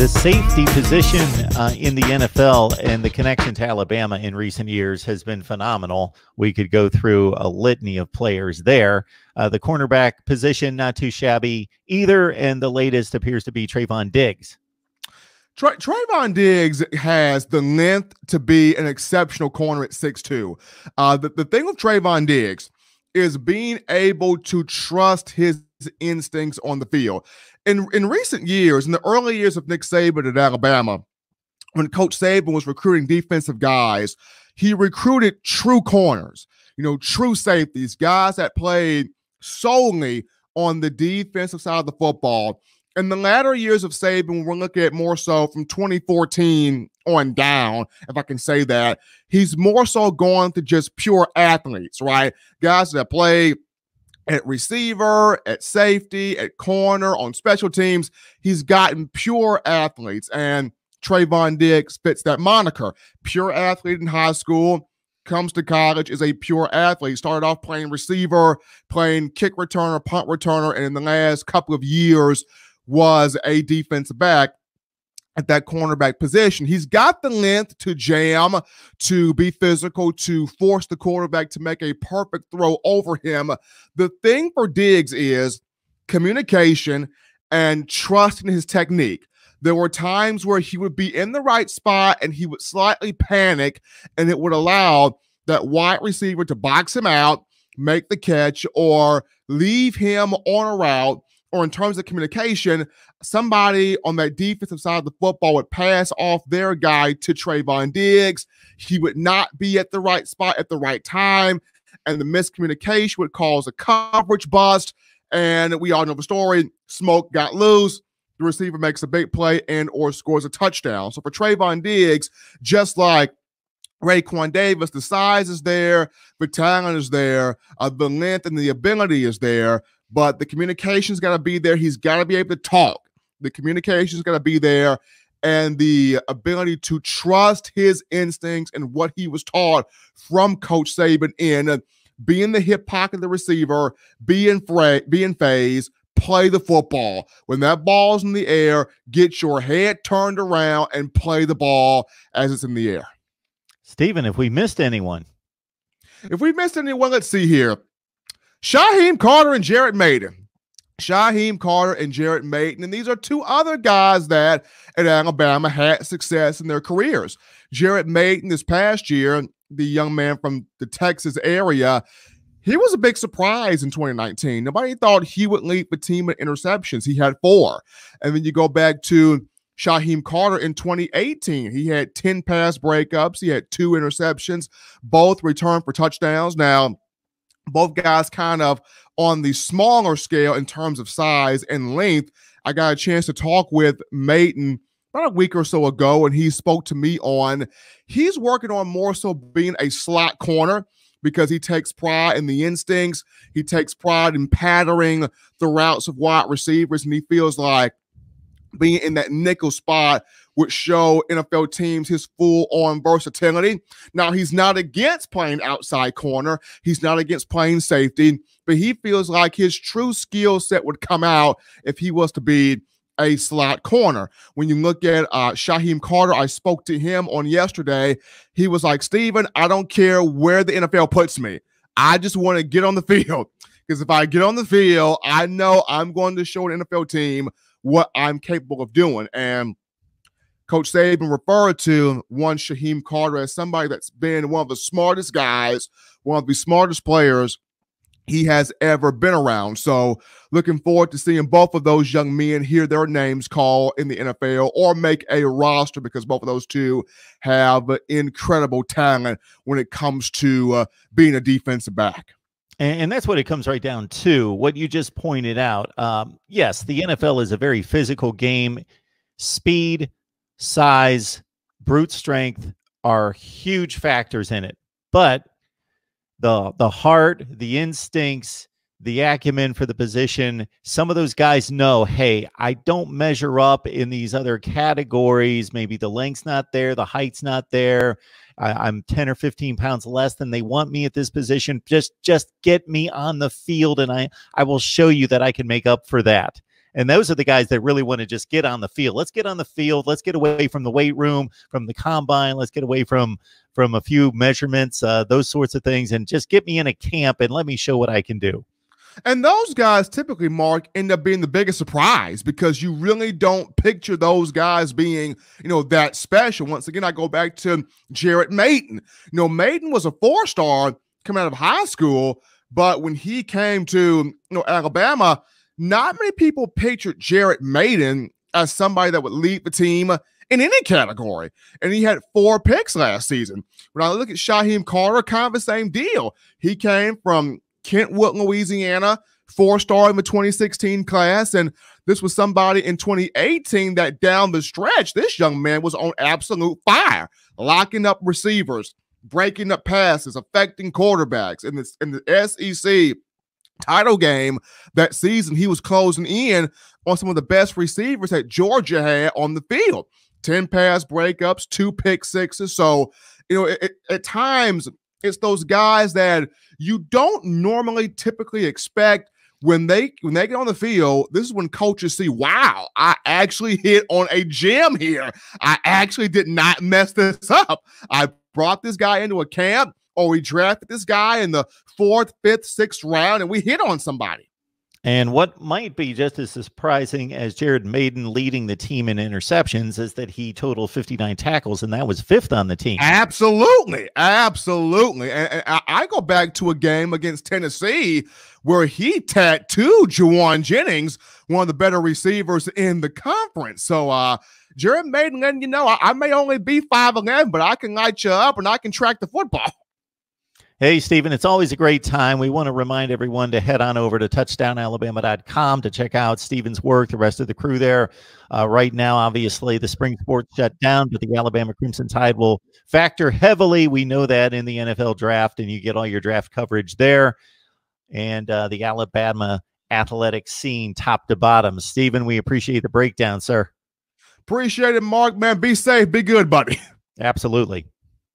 the safety position uh, in the NFL and the connection to Alabama in recent years has been phenomenal. We could go through a litany of players there. Uh, the cornerback position, not too shabby either. And the latest appears to be Trayvon Diggs. Tra- Trayvon Diggs has the length to be an exceptional corner at six two. Uh, the, the thing with Trayvon Diggs is being able to trust his instincts on the field. In in recent years, in the early years of Nick Saban at Alabama, when Coach Saban was recruiting defensive guys, he recruited true corners, you know, true safeties, guys that played solely on the defensive side of the football in the latter years of Saban, we're looking at more so from 2014 on down, if I can say that, he's more so going to just pure athletes, right? Guys that play at receiver, at safety, at corner, on special teams. He's gotten pure athletes, and Trayvon Diggs fits that moniker. Pure athlete in high school, comes to college is a pure athlete. Started off playing receiver, playing kick returner, punt returner, and in the last couple of years was a defensive back at that cornerback position. He's got the length to jam, to be physical, to force the quarterback to make a perfect throw over him. The thing for Diggs is communication and trust in his technique. There were times where he would be in the right spot and he would slightly panic, and it would allow that wide receiver to box him out, make the catch, or leave him on a route or in terms of communication, somebody on that defensive side of the football would pass off their guy to Trayvon Diggs. He would not be at the right spot at the right time. And the miscommunication would cause a coverage bust. And we all know the story. Smoke got loose. The receiver makes a big play and or scores a touchdown. So for Trayvon Diggs, just like Raquan Davis, the size is there, the talent is there, uh, the length and the ability is there but the communication's got to be there. He's got to be able to talk. The communication's got to be there, and the ability to trust his instincts and what he was taught from Coach Saban in be in the hip pocket of the receiver, be in fra- be in phase, play the football. When that ball's in the air, get your head turned around and play the ball as it's in the air. Steven, if we missed anyone. If we missed anyone, let's see here. Shaheem Carter and Jared Maiden. Shaheem Carter and Jared Maiden. And these are two other guys that at Alabama had success in their careers. Jared Maiden this past year, the young man from the Texas area, he was a big surprise in 2019. Nobody thought he would lead the team in interceptions. He had four. And then you go back to Shaheem Carter in 2018. He had 10 pass breakups, he had two interceptions, both returned for touchdowns. Now, both guys kind of on the smaller scale in terms of size and length. I got a chance to talk with Maiden about a week or so ago, and he spoke to me on he's working on more so being a slot corner because he takes pride in the instincts, he takes pride in patterning the routes of wide receivers, and he feels like being in that nickel spot would show NFL teams his full on versatility. Now, he's not against playing outside corner, he's not against playing safety, but he feels like his true skill set would come out if he was to be a slot corner. When you look at uh, Shaheem Carter, I spoke to him on yesterday. He was like, Steven, I don't care where the NFL puts me. I just want to get on the field. Because if I get on the field, I know I'm going to show an NFL team what I'm capable of doing. And Coach Saban referred to one Shaheem Carter as somebody that's been one of the smartest guys, one of the smartest players he has ever been around. So, looking forward to seeing both of those young men hear their names called in the NFL or make a roster because both of those two have incredible talent when it comes to uh, being a defensive back. And, and, that's what it comes right down to. What you just pointed out. Um, yes, the NFL is a very physical game. Speed, size, brute strength are huge factors in it. But the the heart, the instincts, the acumen for the position, some of those guys know, hey, I don't measure up in these other categories. Maybe the length's not there, the height's not there. I, am 10 or 15 pounds less than they want me at this position. Just just get me on the field and I I will show you that I can make up for that. And those are the guys that really want to just get on the field. Let's get on the field. Let's get away from the weight room, from the combine. Let's get away from from a few measurements, uh, those sorts of things, and just get me in a camp and let me show what I can do. And those guys typically, Mark, end up being the biggest surprise because you really don't picture those guys being, you know, that special. Once again, I go back to Jarrett Maiden. You know, Maiden was a four star coming out of high school, but when he came to, you know, Alabama, not many people pictured Jared Maiden as somebody that would lead the team in any category. And he had four picks last season. When I look at Shaheem Carter, kind of the same deal. He came from Kentwood, Louisiana, four star in the 2016 class. And this was somebody in 2018 that down the stretch, this young man was on absolute fire, locking up receivers, breaking up passes, affecting quarterbacks in, this, in the SEC title game that season, he was closing in on some of the best receivers that Georgia had on the field 10 pass breakups, two pick sixes. So, you know, it, it, at times, it's those guys that you don't normally typically expect when they when they get on the field, this is when coaches see, wow, I actually hit on a gem here. I actually did not mess this up. I brought this guy into a camp or oh, we drafted this guy in the fourth, fifth, sixth round and we hit on somebody. And what might be just as surprising as Jared Maiden leading the team in interceptions is that he totaled 59 tackles, and that was fifth on the team. Absolutely. Absolutely. And, and I go back to a game against Tennessee where he tattooed Juwan Jennings, one of the better receivers in the conference. So, uh, Jared Maiden letting you know I, I may only be 5'11, but I can light you up and I can track the football. Hey, Stephen, it's always a great time. We want to remind everyone to head on over to touchdownalabama.com to check out Stephen's work, the rest of the crew there. Uh, right now, obviously, the spring sports shut down, but the Alabama Crimson Tide will factor heavily. We know that in the NFL draft, and you get all your draft coverage there. And uh, the Alabama athletic scene, top to bottom. Stephen, we appreciate the breakdown, sir. Appreciate it, Mark. Man, be safe. Be good, buddy. Absolutely.